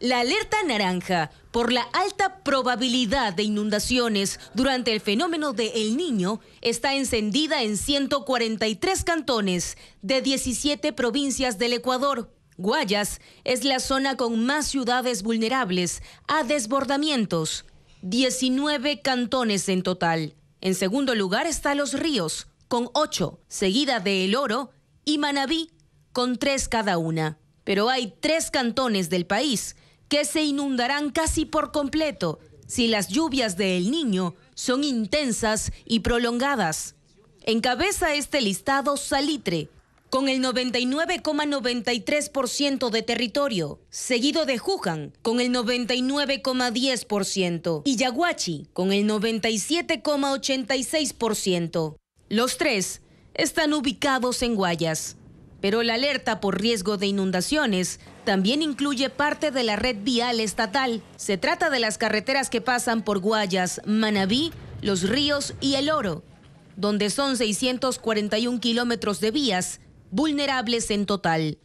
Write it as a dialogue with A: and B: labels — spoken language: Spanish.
A: La alerta naranja por la alta probabilidad de inundaciones durante el fenómeno de El Niño está encendida en 143 cantones de 17 provincias del Ecuador. Guayas es la zona con más ciudades vulnerables a desbordamientos, 19 cantones en total. En segundo lugar está Los Ríos, con 8, seguida de El Oro y Manabí, con 3 cada una. Pero hay tres cantones del país que se inundarán casi por completo si las lluvias de El Niño son intensas y prolongadas. Encabeza este listado Salitre, con el 99,93% de territorio, seguido de Juján, con el 99,10%, y Yaguachi, con el 97,86%. Los tres están ubicados en Guayas. Pero la alerta por riesgo de inundaciones también incluye parte de la red vial estatal. Se trata de las carreteras que pasan por Guayas, Manabí, Los Ríos y El Oro, donde son 641 kilómetros de vías vulnerables en total.